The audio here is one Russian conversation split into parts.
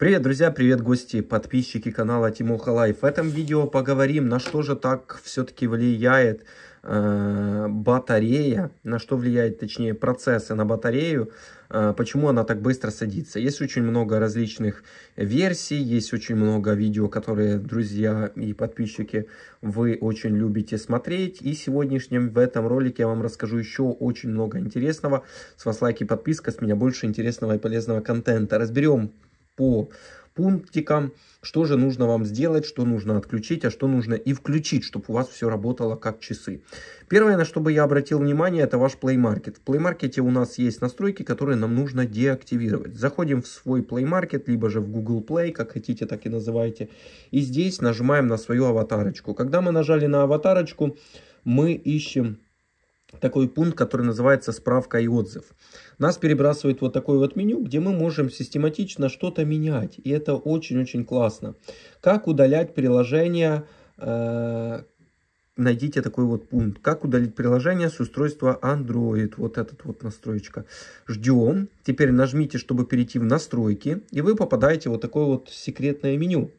Привет, друзья, привет, гости, подписчики канала Тимур Халаев. В этом видео поговорим, на что же так все-таки влияет э, батарея, на что влияет, точнее, процессы на батарею, э, почему она так быстро садится. Есть очень много различных версий, есть очень много видео, которые, друзья и подписчики, вы очень любите смотреть. И сегодняшнем в этом ролике я вам расскажу еще очень много интересного. С вас лайки, подписка, с меня больше интересного и полезного контента. Разберем по пунктикам, что же нужно вам сделать, что нужно отключить, а что нужно и включить, чтобы у вас все работало как часы. Первое, на что бы я обратил внимание, это ваш Play Market. В Play Market у нас есть настройки, которые нам нужно деактивировать. Заходим в свой Play Market, либо же в Google Play, как хотите, так и называйте. И здесь нажимаем на свою аватарочку. Когда мы нажали на аватарочку, мы ищем такой пункт, который называется «Справка и отзыв». Нас перебрасывает вот такое вот меню, где мы можем систематично что-то менять. И это очень-очень классно. Как удалять приложение, э найдите такой вот пункт. Как удалить приложение с устройства Android. Вот этот вот настроечка. Ждем. Теперь нажмите, чтобы перейти в настройки. И вы попадаете в вот такое вот секретное меню.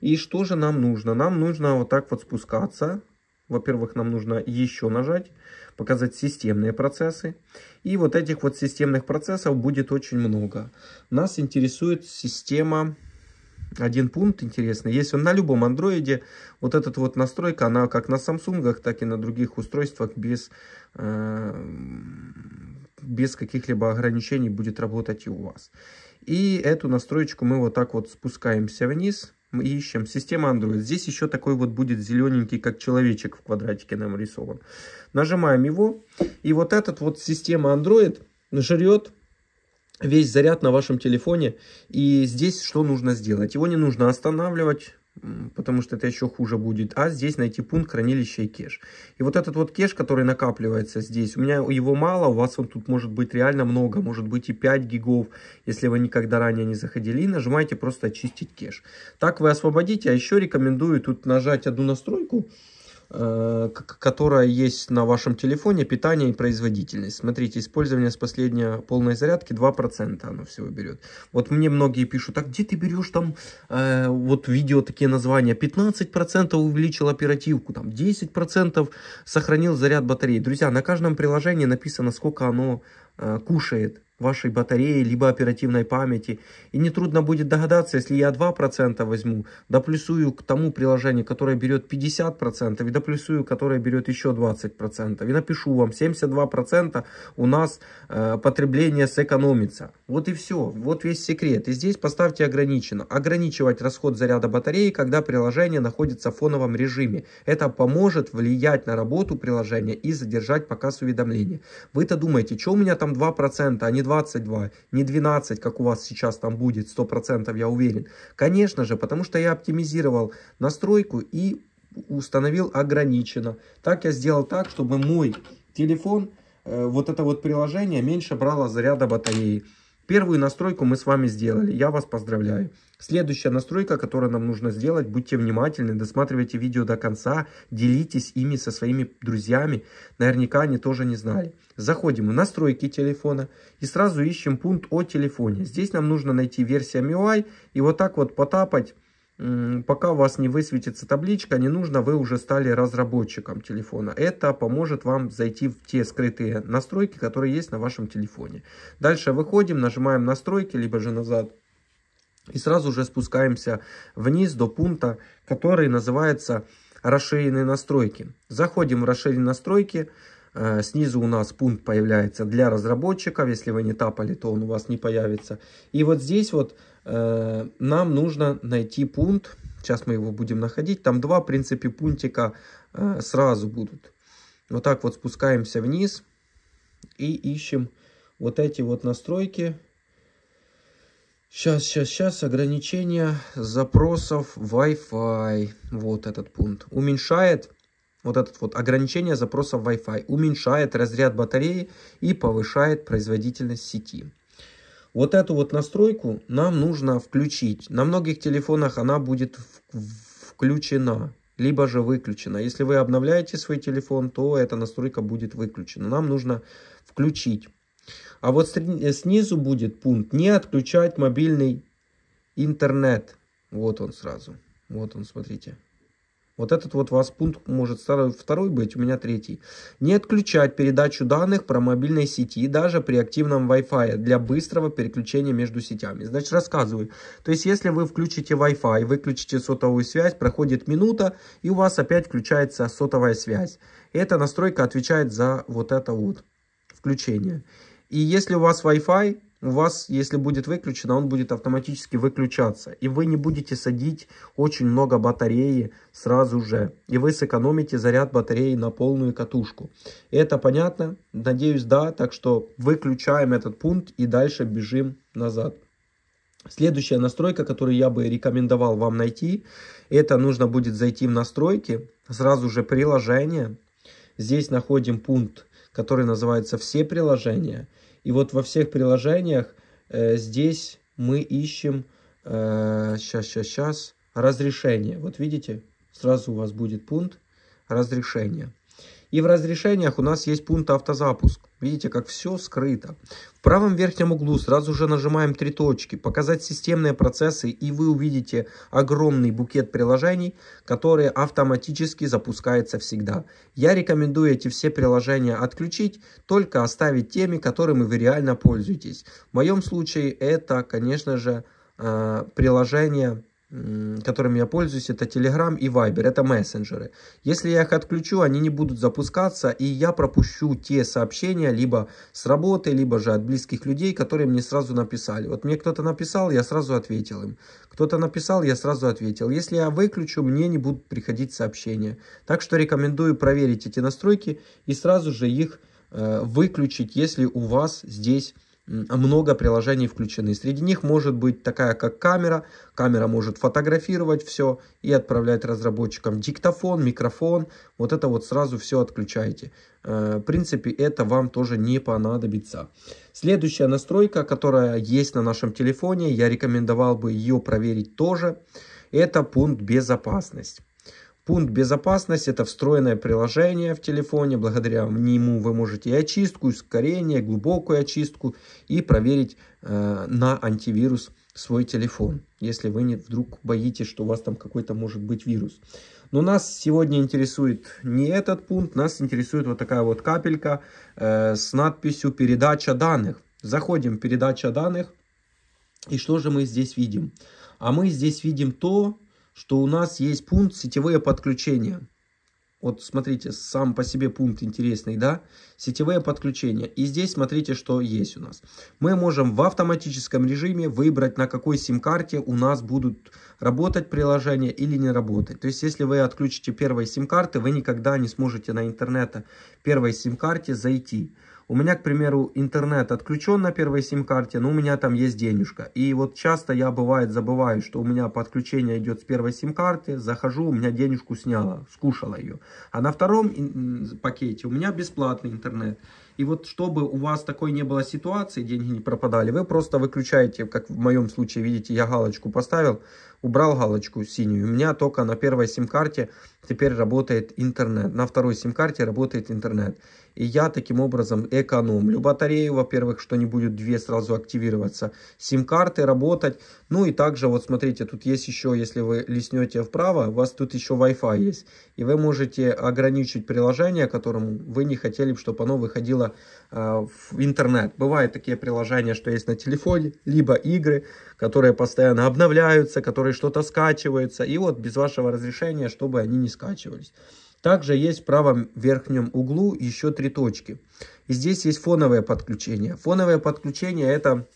И что же нам нужно? Нам нужно вот так вот спускаться. Во-первых, нам нужно еще нажать, показать системные процессы. И вот этих вот системных процессов будет очень много. Нас интересует система... Один пункт интересный. Есть он на любом андроиде. Вот эта вот настройка, она как на Samsung, так и на других устройствах без, э, без каких-либо ограничений будет работать и у вас. И эту настроечку мы вот так вот спускаемся вниз мы ищем. Система Android. Здесь еще такой вот будет зелененький, как человечек в квадратике нам рисован. Нажимаем его. И вот этот вот система Android жрет весь заряд на вашем телефоне. И здесь что нужно сделать? Его не нужно останавливать потому что это еще хуже будет, а здесь найти пункт хранилища и кеш. И вот этот вот кеш, который накапливается здесь, у меня его мало, у вас он тут может быть реально много, может быть и 5 гигов, если вы никогда ранее не заходили, и нажимаете просто очистить кеш. Так вы освободите, а еще рекомендую тут нажать одну настройку, Э, которая есть на вашем телефоне, питание и производительность. Смотрите, использование с последней полной зарядки 2% оно всего берет. Вот мне многие пишут, так где ты берешь там, э, вот видео такие названия, 15% увеличил оперативку, там 10% сохранил заряд батареи. Друзья, на каждом приложении написано, сколько оно Э, кушает вашей батареи, либо оперативной памяти. И нетрудно будет догадаться, если я 2% возьму, доплюсую к тому приложению, которое берет 50%, и доплюсую, которое берет еще 20%. И напишу вам, 72% у нас э, потребление сэкономится. Вот и все, вот весь секрет. И здесь поставьте ограничено. Ограничивать расход заряда батареи, когда приложение находится в фоновом режиме. Это поможет влиять на работу приложения и задержать показ уведомления. Вы-то думаете, что у меня там там 2%, а не 22, не 12, как у вас сейчас там будет, 100% я уверен. Конечно же, потому что я оптимизировал настройку и установил ограничено. Так я сделал так, чтобы мой телефон, э, вот это вот приложение меньше брало заряда батареи. Первую настройку мы с вами сделали, я вас поздравляю. Следующая настройка, которую нам нужно сделать, будьте внимательны, досматривайте видео до конца, делитесь ими со своими друзьями, наверняка они тоже не знали. Заходим в настройки телефона и сразу ищем пункт о телефоне. Здесь нам нужно найти версия MIUI и вот так вот потапать Пока у вас не высветится табличка, не нужно, вы уже стали разработчиком телефона. Это поможет вам зайти в те скрытые настройки, которые есть на вашем телефоне. Дальше выходим, нажимаем настройки, либо же назад. И сразу же спускаемся вниз до пункта, который называется расширенные настройки. Заходим в расширенные настройки. Э, снизу у нас пункт появляется для разработчиков. Если вы не тапали, то он у вас не появится. И вот здесь вот э, нам нужно найти пункт. Сейчас мы его будем находить. Там два, в принципе, пунктика э, сразу будут. Вот так вот спускаемся вниз и ищем вот эти вот настройки. Сейчас, сейчас, сейчас. Ограничение запросов Wi-Fi. Вот этот пункт. Уменьшает вот этот вот ограничение запроса Wi-Fi уменьшает разряд батареи и повышает производительность сети. Вот эту вот настройку нам нужно включить. На многих телефонах она будет включена, либо же выключена. Если вы обновляете свой телефон, то эта настройка будет выключена. Нам нужно включить. А вот э, снизу будет пункт «Не отключать мобильный интернет». Вот он сразу. Вот он, смотрите. Вот этот вот у вас пункт может второй, второй быть, у меня третий. Не отключать передачу данных про мобильной сети даже при активном Wi-Fi для быстрого переключения между сетями. Значит, рассказываю. То есть, если вы включите Wi-Fi, выключите сотовую связь, проходит минута, и у вас опять включается сотовая связь. эта настройка отвечает за вот это вот включение. И если у вас Wi-Fi, у вас, если будет выключено, он будет автоматически выключаться. И вы не будете садить очень много батареи сразу же. И вы сэкономите заряд батареи на полную катушку. Это понятно? Надеюсь, да. Так что выключаем этот пункт и дальше бежим назад. Следующая настройка, которую я бы рекомендовал вам найти, это нужно будет зайти в настройки, сразу же приложение. Здесь находим пункт который называется «Все приложения». И вот во всех приложениях э, здесь мы ищем, э, сейчас, сейчас, сейчас, разрешение. Вот видите, сразу у вас будет пункт «Разрешение». И в разрешениях у нас есть пункт автозапуск. Видите, как все скрыто. В правом верхнем углу сразу же нажимаем три точки, показать системные процессы, и вы увидите огромный букет приложений, которые автоматически запускаются всегда. Я рекомендую эти все приложения отключить, только оставить теми, которыми вы реально пользуетесь. В моем случае это, конечно же, а, приложение которыми я пользуюсь, это Telegram и Viber, это мессенджеры. Если я их отключу, они не будут запускаться, и я пропущу те сообщения либо с работы, либо же от близких людей, которые мне сразу написали. Вот мне кто-то написал, я сразу ответил им. Кто-то написал, я сразу ответил. Если я выключу, мне не будут приходить сообщения. Так что рекомендую проверить эти настройки и сразу же их э, выключить, если у вас здесь много приложений включены. Среди них может быть такая, как камера. Камера может фотографировать все и отправлять разработчикам диктофон, микрофон. Вот это вот сразу все отключаете. Э, в принципе, это вам тоже не понадобится. Следующая настройка, которая есть на нашем телефоне, я рекомендовал бы ее проверить тоже. Это пункт безопасность. Пункт безопасности – это встроенное приложение в телефоне. Благодаря нему вы можете и очистку, и ускорение, и глубокую очистку и проверить э, на антивирус свой телефон, если вы не, вдруг боитесь, что у вас там какой-то может быть вирус. Но нас сегодня интересует не этот пункт, нас интересует вот такая вот капелька э, с надписью «Передача данных». Заходим в «Передача данных», и что же мы здесь видим? А мы здесь видим то, что у нас есть пункт сетевые подключения. Вот смотрите, сам по себе пункт интересный, да? Сетевые подключения. И здесь смотрите, что есть у нас. Мы можем в автоматическом режиме выбрать, на какой сим-карте у нас будут работать приложения или не работать. То есть, если вы отключите первой сим-карты, вы никогда не сможете на интернета первой сим-карте зайти. У меня, к примеру, интернет отключен на первой сим-карте, но у меня там есть денежка. И вот часто я, бывает, забываю, что у меня подключение идет с первой сим-карты, захожу, у меня денежку сняла, скушала ее. А на втором пакете у меня бесплатный интернет. И вот чтобы у вас такой не было ситуации, деньги не пропадали, вы просто выключаете, как в моем случае, видите, я галочку поставил, убрал галочку синюю. У меня только на первой сим-карте теперь работает интернет. На второй сим-карте работает интернет. И я таким образом экономлю батарею, во-первых, что не будет две сразу активироваться. Сим-карты работать. Ну и также, вот смотрите, тут есть еще, если вы лиснете вправо, у вас тут еще Wi-Fi есть. И вы можете ограничить приложение, которому вы не хотели, чтобы оно выходило Э, в интернет. Бывают такие приложения, что есть на телефоне, либо игры, которые постоянно обновляются, которые что-то скачиваются, и вот без вашего разрешения, чтобы они не скачивались. Также есть в правом верхнем углу еще три точки. И здесь есть фоновое подключение. Фоновое подключение это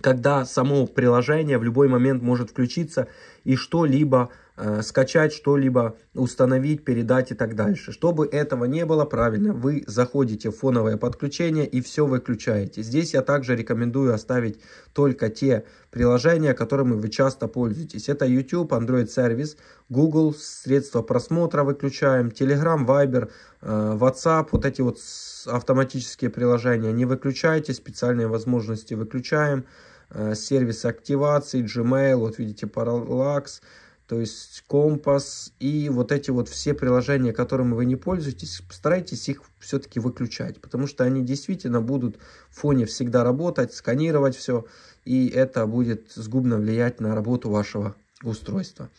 когда само приложение в любой момент может включиться и что-либо э, скачать что-либо, установить, передать и так дальше. Чтобы этого не было, правильно, вы заходите в фоновое подключение и все выключаете. Здесь я также рекомендую оставить только те приложения, которыми вы часто пользуетесь. Это YouTube, Android Service, Google, средства просмотра выключаем, Telegram, Viber, э, WhatsApp, вот эти вот автоматические приложения не выключайте, специальные возможности выключаем э, сервис активации, Gmail, вот видите, Parallax, то есть компас и вот эти вот все приложения, которыми вы не пользуетесь, старайтесь их все-таки выключать, потому что они действительно будут в фоне всегда работать, сканировать все, и это будет сгубно влиять на работу вашего устройства.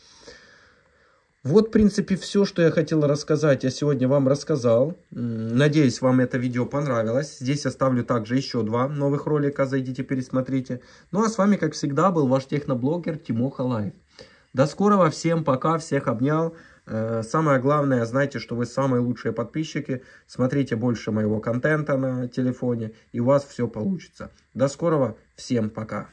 Вот, в принципе, все, что я хотел рассказать, я сегодня вам рассказал. Надеюсь, вам это видео понравилось. Здесь оставлю также еще два новых ролика, зайдите, пересмотрите. Ну, а с вами, как всегда, был ваш техноблогер Тимоха Лайф. До скорого всем, пока, всех обнял. Э, самое главное, знайте, что вы самые лучшие подписчики. Смотрите больше моего контента на телефоне, и у вас все получится. До скорого, всем пока.